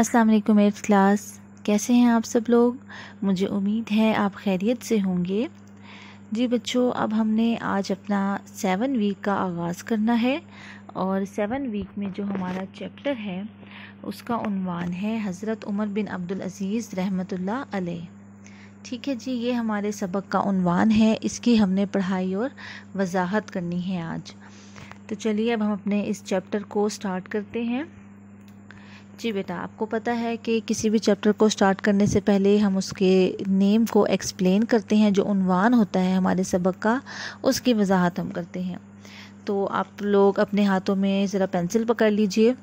अस्सलाम वालेकुम eight class कैसे हैं आप सब लोग मुझे उम्मीद है आप खैरियत से होंगे जी बच्चों अब हमने आज अपना सेवन वीक का आगाज़ करना है और सेवन वीक में जो हमारा चैप्टर है उसका उनवान है हज़रत उमर बिन अब्दुल अज़ीज़ रहमतुल्लाह अलैह ठीक है जी ये हमारे सबक का उनवान है इसकी हमने पढ़ाई और वजाहत करनी है आज तो चलिए अब हम अपने इस चैप्टर को स्टार्ट करते हैं जी बेटा आपको पता है कि किसी भी चैप्टर को स्टार्ट करने से पहले हम उसके नेम को एक्सप्लेन करते हैं जो उनवान होता है हमारे सबक का उसकी वजाहत हम करते हैं तो आप लोग अपने हाथों में ज़रा पेंसिल पकड़ लीजिए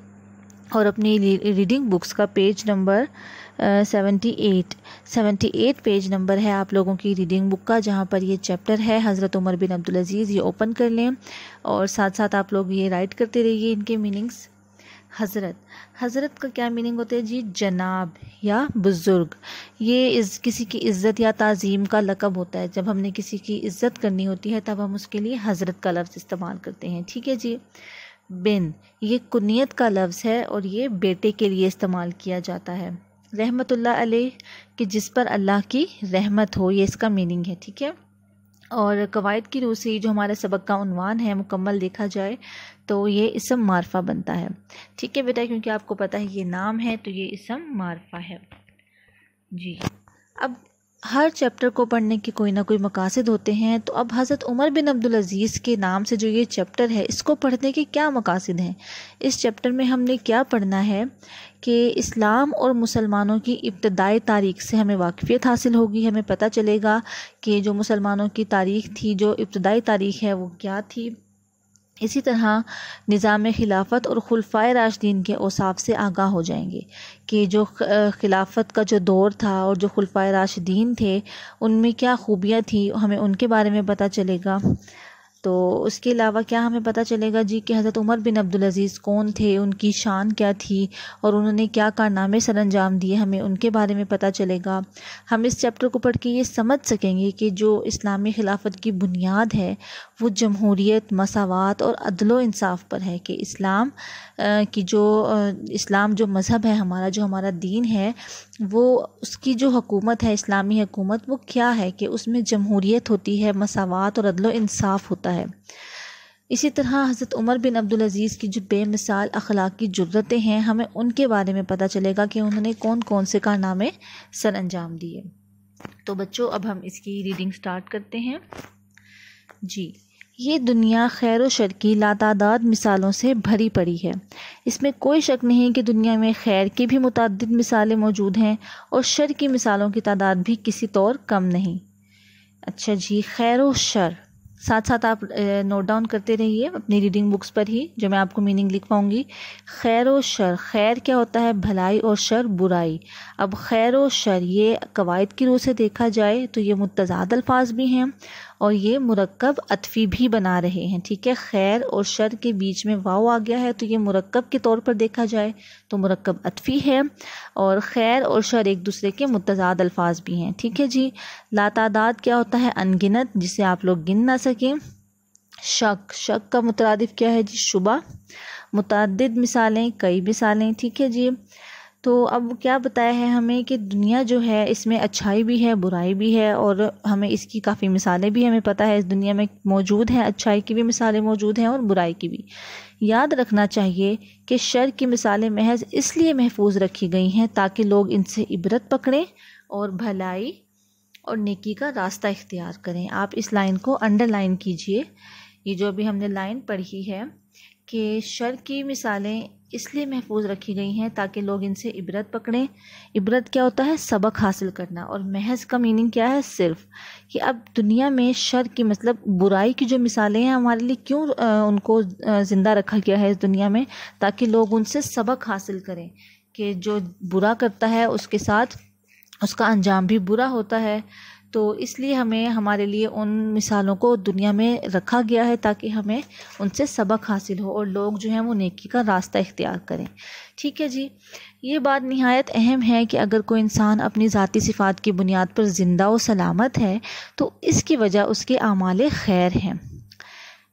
और अपनी रीडिंग बुक्स का page number seventy eight seventy eight page number है आप लोगों की रीडिंग बुक का जहाँ पर ये चैप्टर है हज़रत उमर बिन अब्दुल अजीज़ ये ओपन कर लें और साथ साथ आप लोग ये राइट करते रहिए इनके मीनिंग्स हज़रत हज़रत का क्या मीनिंग होता है जी जनाब या बुज़ुर्ग ये इस किसी की इज़्ज़त या तज़ीम का लकब होता है जब हमने किसी की इज़्ज़त करनी होती है तब हम उसके लिए हज़रत का लफ्ज़ इस्तेमाल करते हैं ठीक है जी बिन ये कुनीत का लफ्ज़ है और ये बेटे के लिए इस्तेमाल किया जाता है रहमतुल्लाह अलैह कि जिस पर अल्लाह की रहमत हो ये इसका मीनिंग है ठीक है और कवायद की रूह से जो हमारा सबक का उनवान है मुकम्मल देखा जाए तो ये इसम मारफा बनता है ठीक है बेटा क्योंकि आपको पता है ये नाम है तो ये इसम मारफा है जी अब हर चैप्टर को पढ़ने के कोई ना कोई मकासद होते हैं तो अब हज़रत उमर बिन अब्दुल अज़ीज़ के नाम से जो ये चैप्टर है इसको पढ़ने के क्या मकासद हैं इस चैप्टर में हमने क्या पढ़ना है कि इस्लाम और मुसलमानों की इब्तदाई तारीख से हमें वाकफ़ियत हासिल होगी हमें पता चलेगा कि जो मुसलमानों की तारीख थी जो इब्तदाई तारीख है वो क्या थी इसी तरह निज़ाम खिलाफत और खुलफाए राशदीन के औसाफ से आगाह हो जाएंगे कि जो खिलाफत का जो दौर था और जो खुलफाए राशदीन थे उनमें क्या खूबियाँ थी हमें उनके बारे में पता चलेगा तो उसके अलावा क्या हमें पता चलेगा जी कि हज़रत उमर बिन अब्दुल अज़ीज़ कौन थे उनकी शान क्या थी और उन्होंने क्या कारनामे सर अंजाम दिए हमें उनके बारे में पता चलेगा हम इस चैप्टर को पढ़ के ये समझ सकेंगे कि जो इस्लामी खिलाफत की बुनियाद है वो जमहूरीत मसावत और अदलो इंसाफ पर है कि इस्लाम की जो इस्लाम जो मज़हब है हमारा जो हमारा दीन है वो उसकी जो हकूमत है इस्लामी हकूमत वो क्या है कि उसमें जमहूरीत होती है मसावत और अदलो इंसाफ होता है होता है इसी तरह हज़रत उमर बिन अब्दुल अज़ीज़ की जो बेमिसाल अखलाक की जरूरतें हैं हमें उनके बारे में पता चलेगा कि उन्होंने कौन कौन से कारनामे सर अंजाम दिए तो बच्चों अब हम इसकी रीडिंग स्टार्ट करते हैं जी ये दुनिया खैर शर की लातादाद मिसालों से भरी पड़ी है इसमें कोई शक नहीं कि दुनिया में खैर की भी मुतद मिसालें मौजूद हैं और शर की मिसालों की तादाद भी किसी तौर कम नहीं अच्छा जी खैर शर साथ साथ आप नोट डाउन करते रहिए अपनी रीडिंग बुक्स पर ही जो मैं आपको मीनिंग लिख पाऊँगी खैर व शर खैर क्या होता है भलाई और शर बुराई अब खैर व शर ये कवायद की रूह से देखा जाए तो ये मुतजाद अल्फाज भी हैं और ये मुरक्कब अतफी भी बना रहे हैं ठीक है खैर और शर के बीच में वाव आ गया है तो ये मुरक्कब के तौर पर देखा जाए तो मुरक्कब अतफी है और खैर और शर एक दूसरे के मुतजाद अल्फाज भी हैं ठीक है जी लातादाद क्या होता है अनगिनत जिसे आप लोग गिन ना सकें शक शक का मुतरद क्या है जी शुबा मुतद मिसालें कई मिसालें ठीक है जी तो अब क्या बताया है हमें कि दुनिया जो है इसमें अच्छाई भी है बुराई भी है और हमें इसकी काफ़ी मिसालें भी हमें पता है इस दुनिया में मौजूद हैं अच्छाई की भी मिसालें मौजूद हैं और बुराई की भी याद रखना चाहिए कि शर की मिसालें महज इसलिए महफूज रखी गई हैं ताकि लोग इनसे इबरत पकड़ें और भलाई और नेकी का रास्ता इख्तियार करें आप इस लाइन को अंडरलाइन कीजिए ये जो अभी हमने लाइन पढ़ी है कि शर की मिसालें इसलिए महफूज रखी गई हैं ताकि लोग इनसे इबरत पकड़ें इबरत क्या होता है सबक हासिल करना और महज का मीनिंग क्या है सिर्फ कि अब दुनिया में शर की मतलब बुराई की जो मिसालें हैं हमारे लिए क्यों उनको ज़िंदा रखा गया है इस दुनिया में ताकि लोग उनसे सबक हासिल करें कि जो बुरा करता है उसके साथ उसका अंजाम भी बुरा होता है तो इसलिए हमें हमारे लिए उन मिसालों को दुनिया में रखा गया है ताकि हमें उनसे सबक हासिल हो और लोग जो हैं वो नेकी का रास्ता इख्तियार करें ठीक है जी ये बात नहायत अहम है कि अगर कोई इंसान अपनी ज़ाती सिफ़ात की बुनियाद पर ज़िंदा व सलामत है तो इसकी वजह उसके आमाल खैर हैं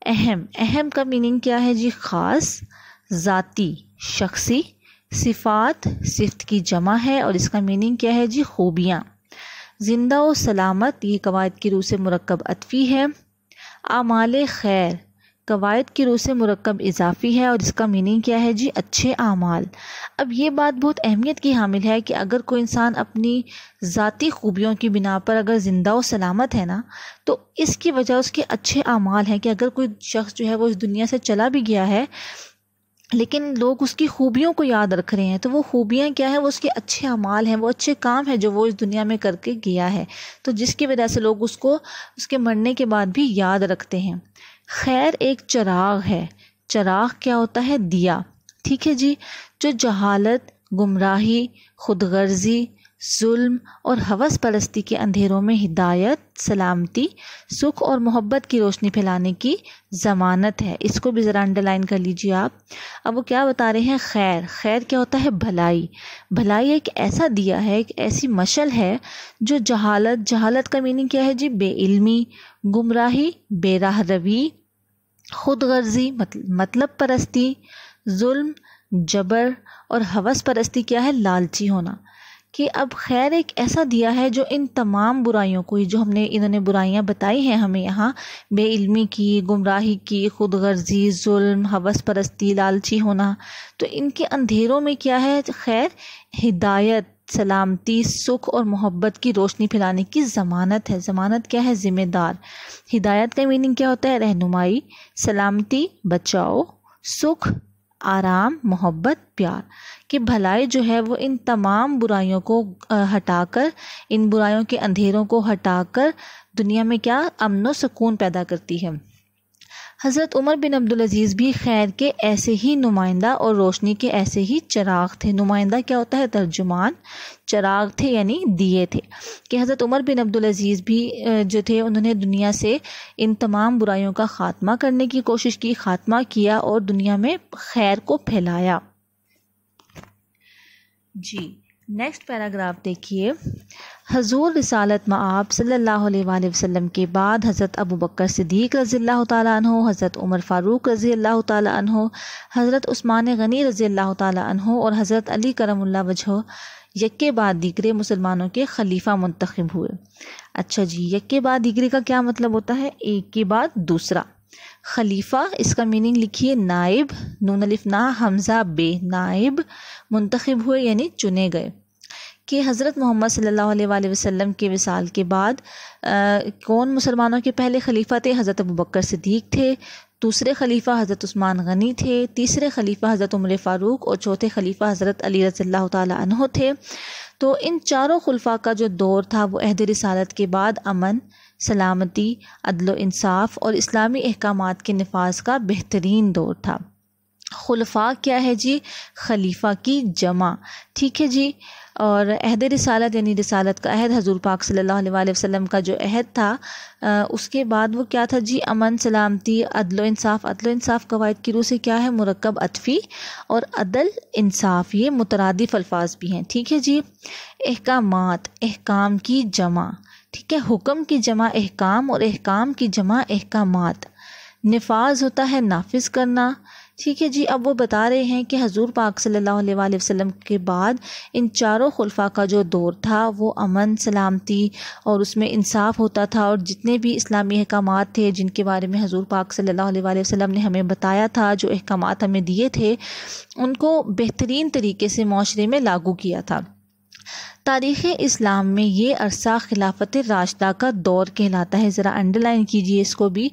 अहम अहम का मीनिंग क्या है जी ख़ास ज़ाती शख्सी सिफ़ात सिफ्त की जमा है और इसका मीनिंग क्या है जी खूबियाँ ज़िंदा व सलामत ये कवायद की रूह से मरकब अतफ़ी है आमाल खैर कवायद की रूह से मरकब इजाफ़ी है और इसका मीनिंग क्या है जी अच्छे आमाल अब ये बात बहुत अहमियत की हामिल है कि अगर कोई इंसान अपनी ज़ाती खूबियों की बिना पर अगर ज़िंदा और सलामत है ना तो इसकी वजह उसके अच्छे आमाल हैं कि अगर कोई शख्स जो है वो इस दुनिया से चला भी गया है लेकिन लोग उसकी खूबियों को याद रख रहे हैं तो वो खूबियाँ क्या है वो उसके अच्छे अमाल हैं वो अच्छे काम है जो वो इस दुनिया में करके गया है तो जिसकी वजह से लोग उसको उसके मरने के बाद भी याद रखते हैं खैर एक चराग है चराग क्या होता है दिया ठीक है जी जो जहालत गुमराही खुदगर्जी जुल्म और हवस परस्ती के अंधेरों में हिदायत सलामती सुख और मोहब्बत की रोशनी फैलाने की ज़मानत है इसको भी ज़रा अंडरलाइन कर लीजिए आप अब वो क्या बता रहे हैं खैर खैर क्या होता है भलाई भलाई एक ऐसा दिया है एक ऐसी मशल है जो जहालत जहालत का मीनिंग क्या है जी बेइल्मी गुमराही बेराह रवी खुद गर्जी मतलब परस्ती जुल्म जबर और हवस परस्ती क्या है लालची होना कि अब खैर एक ऐसा दिया है जो इन तमाम बुराइयों को जो हमने इन्होंने बुराइयाँ बताई हैं हमें यहाँ बेइल्मी की गुमराही की खुद गर्जी जुल्म हवस परस्ती लालची होना तो इनके अंधेरों में क्या है खैर हिदायत सलामती सुख और मोहब्बत की रोशनी फैलाने की ज़मानत है ज़मानत क्या है ज़िम्मेदार हिदायत का मीनिंग क्या होता है रहनुमाई सलामती बचाओ सुख आराम मोहब्बत प्यार कि भलाई जो है वो इन तमाम बुराइयों को हटाकर इन बुराइयों के अंधेरों को हटाकर दुनिया में क्या अमन सुकून पैदा करती है हज़रत उमर बिन अब्दुलज़ीज़ भी खैर के ऐसे ही नुमाइंदा और रोशनी के ऐसे ही चराग थे नुमाइंदा क्या होता है तर्जुमान चराग थे यानी दिए थे कि हज़रत उमर बिन अब्दुलज़ीज़ भी जो थे उन्होंने दुनिया से इन तमाम बुराइयों का ख़ात्मा करने की कोशिश की ख़ात्मा किया और दुनिया में खैर को फैलाया जी नेक्स्ट पैराग्राफ देखिए हजूर रसालत मआब सल्ला वसम के बाद हज़रत अबू बकर सिद्दीक रज़ी अल्लाह तु हज़रत उमर फ़ारूक रज़ी अल्लाह तु हज़रत उस्मान गनी रज़ी अल्लाह तु और हज़रत अली करम वजह यक्के बाद दिगरे मुसलमानों के खलीफा मुंतखब हुए अच्छा जी यक्के बाद दिगरे का क्या मतलब होता है एक के बाद दूसरा खलीफा इसका मीनिंग लिखिए नायब नूनलिफ ना हमजा बे नायब मुंतखब हुए यानी चुने गए कि हज़रत मोहम्मद सल्लल्लाहु अलैहि वसल्लम के विसाल के बाद आ, कौन मुसलमानों के पहले खलीफा थे हज़रत अबू बकर सिद्दीक थे दूसरे खलीफा हज़रत उस्मान गनी थे तीसरे खलीफा हज़रत उमर फ़ारूक और चौथे खलीफा हज़रत अली रज़ील्ला तह थे तो इन चारों खुलफा का जो दौर था वो अहद रसालत के बाद अमन सलामती अदल इंसाफ और इस्लामी अहकाम के नफाज का बेहतरीन दौर था खुलफा क्या है जी खलीफा की जमा ठीक है जी और अहद रसालत यानी रसालत का अहद हजूर पाक सल्लल्लाहु अलैहि वसल्लम का जो अहद था आ, उसके बाद वो क्या था जी अमन सलामती अदल इंसाफ़ अदल इंसाफ़ कवायद की रूह से क्या है मरकब अतफ़ी और अदल इंसाफ़ ये मुतरद अल्फाज भी हैं ठीक है जी अहकाम अहकाम की जमा ठीक है हुक्म की जमा अहकाम और अहकाम की जमा अहकाम नफाज होता है नाफिज करना ठीक है जी अब वो बता रहे हैं कि हजूर पाक सल्लल्लाहु अलैहि वसल्लम के बाद इन चारों खुलफा का जो दौर था वो अमन सलामती और उसमें इंसाफ होता था और जितने भी इस्लामी अहकाम थे जिनके बारे में हजूर पाक सल्लल्लाहु अलैहि वसल्लम ने हमें बताया था जो अहकाम हमें दिए थे उनको बेहतरीन तरीके से माशरे में लागू किया था तारीख़ इस्लाम में ये अरसा खिलाफत राशदा का दौर कहलाता है ज़रा अंडरलाइन कीजिए इसको भी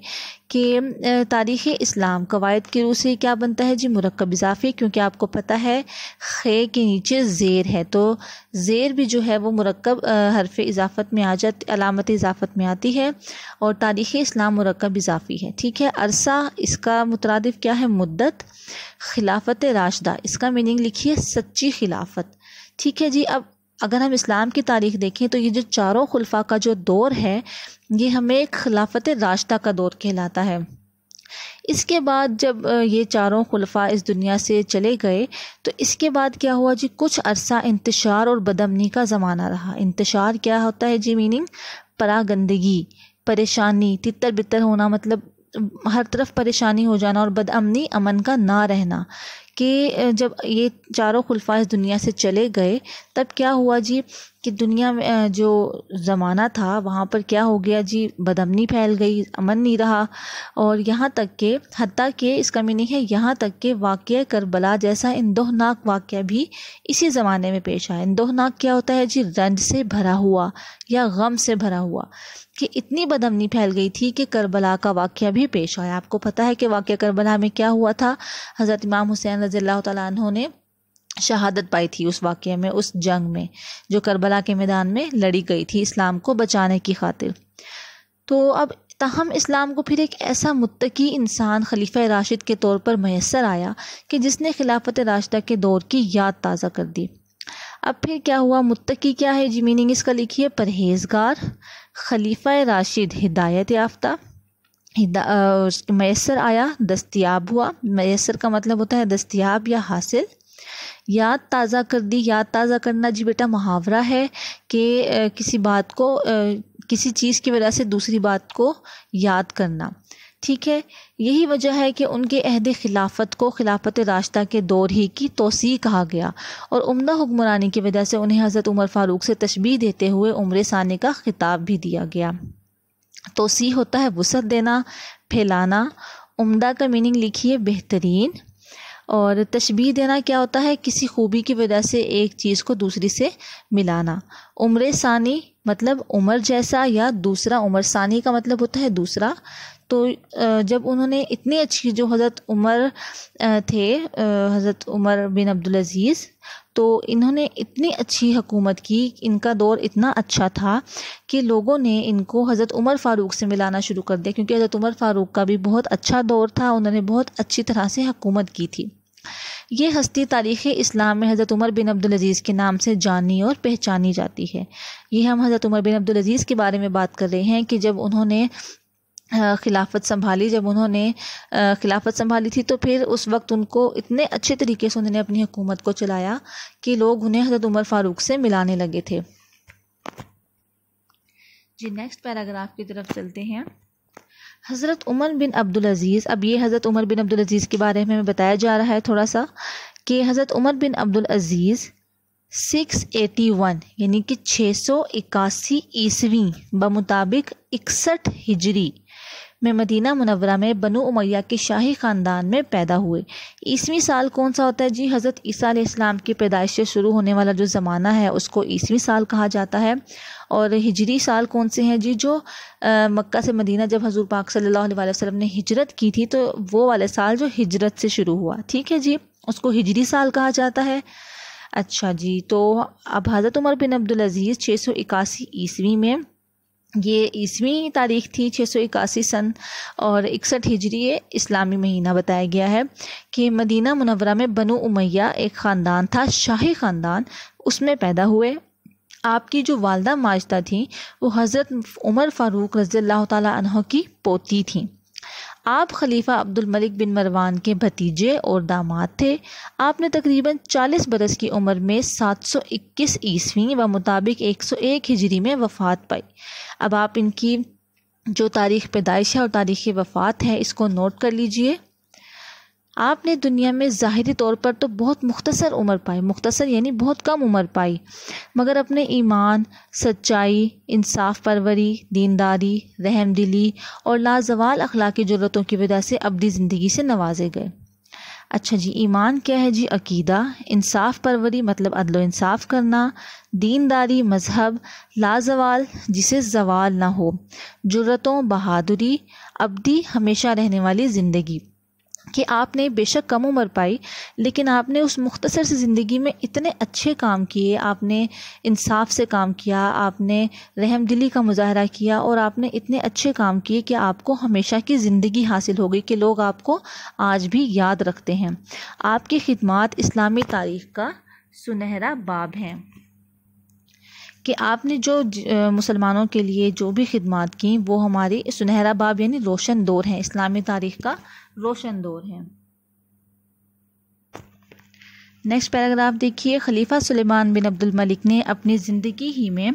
कि तारीख़ इस्लाम कवायद के रूह से क्या बनता है जी मुरकब इजाफी क्योंकि आपको पता है खे के नीचे ज़ेर है तो ज़ेर भी जो है वो मरकब हरफ इजाफत में आ जाती अलामत इजाफत में आती है और तारीख़ इस्लाम मरकब इजाफी है ठीक है अरसा इसका मुतरद क्या है मुद्दत खिलाफत राशदा इसका मीनिंग लिखी है सच्ची खिलाफत ठीक है जी अब अगर हम इस्लाम की तारीख देखें तो ये जो चारों खुलफा का जो दौर है ये हमें एक खिलाफत रास्ता का दौर कहलाता है इसके बाद जब ये चारों खुलफा इस दुनिया से चले गए तो इसके बाद क्या हुआ जी कुछ अरसा इंतशार और बदमनी का ज़माना रहा इंतशार क्या होता है जी मीनिंग परागंदगी परेशानी तितर बितर होना मतलब हर तरफ परेशानी हो जाना और बदअमनी अमन का ना रहना कि जब ये चारों खुलफा इस दुनिया से चले गए तब क्या हुआ जी कि दुनिया में जो ज़माना था वहाँ पर क्या हो गया जी बदमनी फैल गई अमन नहीं रहा और यहाँ तक के हती के इसका मीनिंग है यहाँ तक के वाक़ करबला जैसा इन वाक्य वाक़ भी इसी ज़माने में पेश आया इन क्या होता है जी रंज से भरा हुआ या गम से भरा हुआ कि इतनी बदमनी फैल गई थी कि करबला का वाक़ भी पेश आया आपको पता है कि वाक़ करबला में क्या हुआ था हज़रत इमाम हुसैन रज़ी अल्लाह ने शहादत पाई थी उस वाक़े में उस जंग में जो करबला के मैदान में लड़ी गई थी इस्लाम को बचाने की खातिर तो अब तहम इस्लाम को फिर एक ऐसा मुतकी इंसान खलीफा राशिद के तौर पर मैसर आया कि जिसने खिलाफत राशदा के दौर की याद ताज़ा कर दी अब फिर क्या हुआ मुतकी क्या है जी मीनिंग इसका लिखिए परहेजगार खलीफा राशिद हिदायत याफ्ता मैसर आया दस्तियाब हुआ मैसर का मतलब होता है दस्तियाब या हासिल याद ताज़ा कर दी याद ताज़ा करना जी बेटा मुहावरा है कि किसी बात को किसी चीज़ की वजह से दूसरी बात को याद करना ठीक है यही वजह है कि उनके अहद खिलाफत को खिलाफत रास्ता के दौर ही की तोसी कहा गया और उमदा हुक्मरानी की वजह से उन्हें हज़रत उमर फ़ारूक से तशबी देते हुए उम्र सानी का खिताब भी दिया गया तोसी होता है वसत देना फैलाना उमदा का मीनिंग लिखिए बेहतरीन और तशबी देना क्या होता है किसी खूबी की वजह से एक चीज़ को दूसरी से मिलाना उम्र सानी मतलब उमर जैसा या दूसरा उम्र सानी का मतलब होता है दूसरा तो जब उन्होंने इतनी अच्छी जो हज़रत उमर थे हज़रत उमर बिन अब्दुल अज़ीज़ तो इन्होंने इतनी अच्छी हुकूमत की इनका दौर इतना अच्छा था कि लोगों ने इनको हज़रत उमर फ़ारूक से मिलाना शुरू कर दिया क्योंकि हज़रत उमर फ़ारूक का भी बहुत अच्छा दौर था उन्होंने बहुत अच्छी तरह से हकूमत की थी ये हस्ती तारीख़ इस्लाम में हज़रत उमर बिन अब्दुलज़ीज़ के नाम से जानी और पहचानी जाती है ये हम हज़रत उमर बिन अब्दुलज़ीज़ के बारे में बात कर रहे हैं कि जब उन्होंने खिलाफत संभाली जब उन्होंने खिलाफत संभाली थी तो फिर उस वक्त उनको इतने अच्छे तरीके से उन्होंने अपनी हुकूमत को चलाया कि लोग उन्हें हजरत उमर फ़ारूक से मिलाने लगे थे जी नेक्स्ट पैराग्राफ की तरफ चलते हैं हज़रत उमर बिन अब्दुल अज़ीज़ अब ये हज़रत उमर बिन अब्दुल अज़ीज़ के बारे में बताया जा रहा है थोड़ा सा कि हज़रत उमर बिन अब्दुल अज़ीज़ 681 यानी कि छः सौ इक्यासी ईस्वी बमुताबिक इकसठ हिजरी में मदीना मुनवरा में बनु उमैया के शाही ख़ानदान में पैदा हुए ईसवी साल कौन सा होता है जी हज़रत ईसा इस्लाम की पैदाइश से शुरू होने वाला जो ज़माना है उसको ईसवी साल कहा जाता है और हिजरी साल कौन से हैं जी जो मक्का से मदीना जब हजूर पाक सल्लल्लाहु अलैहि ने हिजरत की थी तो वो वाले साल जो हिजरत से शुरू हुआ ठीक है जी उसको हिजरी साल कहा जाता है अच्छा जी तो अब हज़रत उमर बिन अब्दुल अज़ीज़ छः सौ इक्यासी ईस्वी में ये ईसवीं तारीख थी छः सौ इक्यासी सन और इकसठ हिजरी इस्लामी महीना बताया गया है कि मदीना मुनवरा में बनु उमैया एक ख़ानदान था शाही ख़ानदान उसमें पैदा हुए आपकी जो वालदा माजदा थी वो हज़रत उमर फ़ारूक रज़ी अल्लाह की पोती थी आप खलीफा अब्दुल मलिक बिन मरवान के भतीजे और दामाद थे आपने तकरीबन 40 बरस की उम्र में 721 ईस्वी व मुताबिक 101 हिजरी में वफ़ात पाई अब आप इनकी जो तारीख़ पैदाइश है और तारीख़ वफ़ात है इसको नोट कर लीजिए आपने दुनिया में ज़ाहरी तौर पर तो बहुत मुख्तसर उम्र पाई मुख्तसर यानी बहुत कम उम्र पाई मगर अपने ईमान सच्चाई इंसाफ परवरी दीनदारी रहम दिली और लाजवाल अखलाकी ज़रूरतों की वजह से अबदी ज़िंदगी से नवाजे गए अच्छा जी ईमान क्या है जी अकीदा इंसाफ परवरी मतलब अदल इंसाफ करना दीनदारी मजहब लाजवाल जिसे जवाल ना हो जरूरतों बहादुरी अबदी हमेशा रहने वाली ज़िंदगी कि आपने बेशक कम उम्र पाई लेकिन आपने उस मुख्तसर सी ज़िंदगी में इतने अच्छे काम किए आपने इंसाफ से काम किया आपने रहम दिली का मुजाहरा किया और आपने इतने अच्छे काम किए कि आपको हमेशा की ज़िंदगी हासिल हो गई कि लोग आपको आज भी याद रखते हैं आपकी खिदमत इस्लामी तारीख का सुनहरा बाब हैं कि आपने जो मुसलमानों के लिए जो भी खिदमत की वो हमारी सुनहरा बाब यानी रोशन दौर हैं इस्लामी तारीख का रोशन दौर हैं नेक्स्ट पैराग्राफ देखिए खलीफा सुलेमान बिन अब्दुल मलिक ने अपनी ज़िंदगी ही में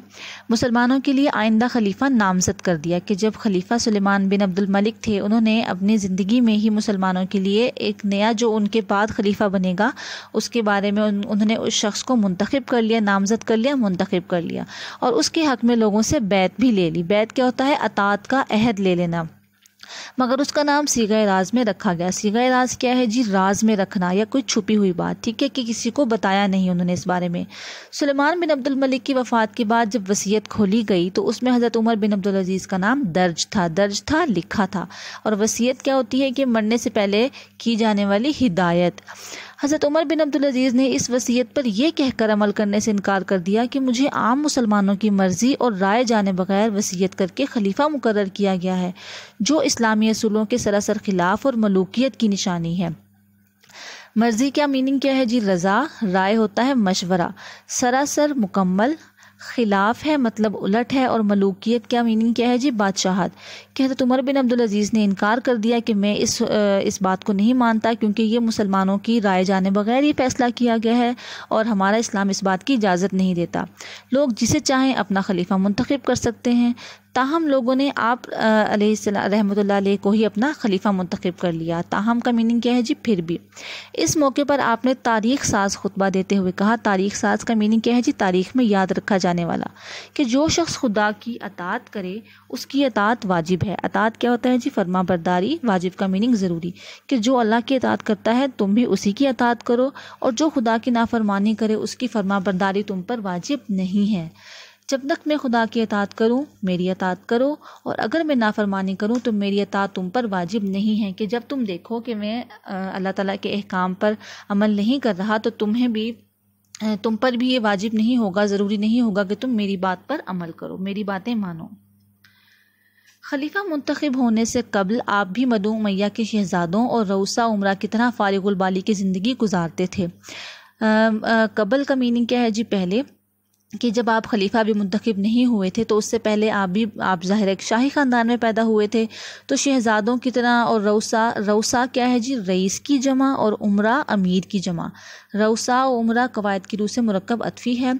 मुसलमानों के लिए आइंदा खलीफा नामजद कर दिया कि जब खलीफा सुलेमान बिन अब्दुल मलिक थे उन्होंने अपनी ज़िंदगी में ही मुसलमानों के लिए एक नया जो उनके बाद खलीफा बनेगा उसके बारे में उन, उन्होंने उस शख्स को मंतखब कर लिया नामजद कर लिया मंतखब कर लिया और उसके हक़ में लोगों से बैत भी ले ली बैत क्या होता है अतात का अहद ले लेना मगर उसका नाम सीगा राज में रखा गया सीगा राज क्या है जी राज में रखना या कोई छुपी हुई बात ठीक है कि किसी को बताया नहीं उन्होंने इस बारे में सुलेमान बिन अब्दुल मलिक की वफ़ात के बाद जब वसीयत खोली गई तो उसमें हज़रत उमर बिन अब्दुल अजीज़ का नाम दर्ज था दर्ज था लिखा था और वसीयत क्या होती है कि मरने से पहले की जाने वाली हिदायत हज़रत उमर बिन अब्दुल अजीज़ ने इस वसीयत पर यह कहकर अमल करने से इनकार कर दिया कि मुझे आम मुसलमानों की मर्ज़ी और राय जाने बगैर वसीयत करके खलीफा मुकर किया गया है जो इस्लामी असूलों के सरासर खिलाफ और मलूकियत की निशानी है मर्जी क्या मीनिंग क्या है जी रज़ा राय होता है मशवरा सरासर मुकम्मल खिलाफ है मतलब उलट है और मलूकियत क्या मीनिंग क्या है जी बादशाहत कि हजरत उमर बिन अब्दुल अज़ीज़ ने इनकार कर दिया कि मैं इस इस बात को नहीं मानता क्योंकि ये मुसलमानों की राय जाने बगैर ये फैसला किया गया है और हमारा इस्लाम इस बात की इजाज़त नहीं देता लोग जिसे चाहें अपना खलीफा मुंतखब कर सकते हैं ताहम लोगों ने आप रहमत को ही अपना खलीफा मंतखब कर लिया ताहम का मीनिंग क्या है जी फिर भी इस मौके पर आपने तारीख साज खुतबा देते हुए कहा तारीख साज का मीनिंग क्या है जी तारीख में याद रखा जाने वाला कि जो शख्स खुदा की अतात करे उसकी अतात वाजिब है अतात क्या होता है जी फरमा बरदारी वाजिब का मीनिंग ज़रूरी कि जो अल्लाह की अतात करता है तुम भी उसी की अतात करो और जो खुदा की नाफरमानी करे उसकी फरमा बरदारी तुम पर वाजिब नहीं है जब तक मैं खुदा की अतात करूँ मेरी अतात करो और अगर मैं नाफरमानी करूँ तो मेरी अतात तुम पर वाजिब नहीं है कि जब तुम देखो कि मैं अल्लाह ताला के अहकाम पर अमल नहीं कर रहा तो तुम्हें भी तुम पर भी ये वाजिब नहीं होगा ज़रूरी नहीं होगा कि तुम मेरी बात पर अमल करो मेरी बातें मानो खलीफा मुंतखब होने से कबल आप भी मदो मैया के शहजादों और रऊसा उम्र की तरह बाली की ज़िंदगी गुजारते थे कबल का मीनिंग क्या है जी पहले कि जब आप खलीफा भी मुंतखब नहीं हुए थे तो उससे पहले आप भी आप ज़ाहिर एक शाही ख़ानदान में पैदा हुए थे तो शहजादों की तरह और रऊसा रऊसा क्या है जी रईस की जमा और उम्र अमीर की जमा रऊसा और उम्र कवायद की रूह से मरकब अतफ़ी है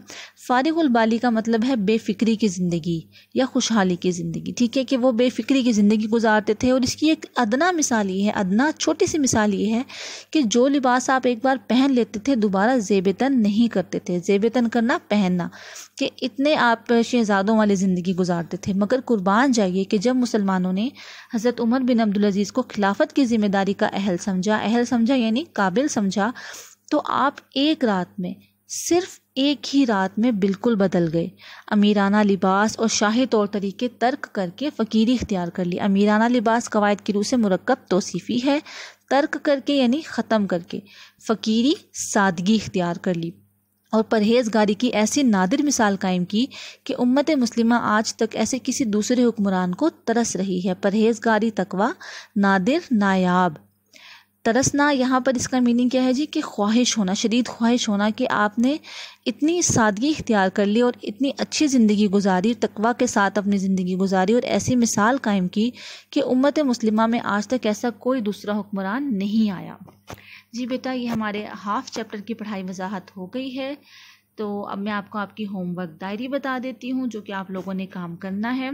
फ़ारिगुलबाली का मतलब है बेफिक्री की ज़िंदगी या खुशहाली की ज़िंदगी ठीक है कि वो बेफिक्री की ज़िंदगी गुजारते थे और इसकी एक अदना मिसाल ये है अदना छोटी सी मिसाल ये है कि जो लिबास आप एक बार पहन लेते थे दोबारा जेबतन नहीं करते थे जेबतन करना पहनना कि इतने आप शहज़ादों वाली ज़िंदगी गुजारते थे मगर कुर्बान जाइए कि जब मुसलमानों ने हज़रत उमर बिन अब्दुलज़ीज़ को खिलाफत की ज़िम्मेदारी का अहल समझा अहल समझा यानी काबिल समझा तो आप एक रात में सिर्फ एक ही रात में बिल्कुल बदल गए अमीराना लिबास और शाही तौर तरीके तर्क करके फ़कीरी इख्तियार कर ली अमीराना लिबास कवायद की रूह से मरकब तोसीफ़ी है तर्क करके यानी ख़त्म करके फ़कीरी सादगी इख्तियार कर ली और परहेजगारी की ऐसी नादिर मिसाल कायम की कि उम्मत मुस्लिमा आज तक ऐसे किसी दूसरे हुक्मरान को तरस रही है परहेजगारी तकवा नादिर नायाब तरसना यहाँ पर इसका मीनिंग क्या है जी कि ख्वाहिश होना शदीद ख्वाहिश होना कि आपने इतनी सादगी इख्तियार कर ली और इतनी अच्छी ज़िंदगी गुजारी तकवा के साथ अपनी ज़िंदगी गुजारी और ऐसी मिसाल कायम की कि उम्मत मुस्लिमा में आज तक ऐसा कोई दूसरा हुक्मरान नहीं आया जी बेटा ये हमारे हाफ़ चैप्टर की पढ़ाई वजाहत हो गई है तो अब मैं आपको आपकी होमवर्क डायरी बता देती हूँ जो कि आप लोगों ने काम करना है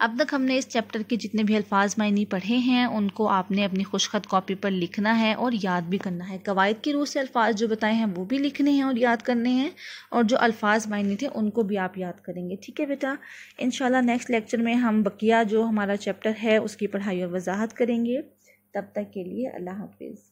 अब तक हमने इस चैप्टर के जितने भी अल्फाज मायनी पढ़े हैं उनको आपने अपनी खुशखत कॉपी पर लिखना है और याद भी करना है कवायद के रूह से अल्फाज जो बताए हैं वो भी लिखने हैं और याद करने हैं और जो अल्फाज मायने थे उनको भी आप याद करेंगे ठीक है बेटा इन नेक्स्ट लेक्चर में हम बकिया जो हमारा चैप्टर है उसकी पढ़ाई और वजाहत करेंगे तब तक के लिए अल्लाह हाफिज़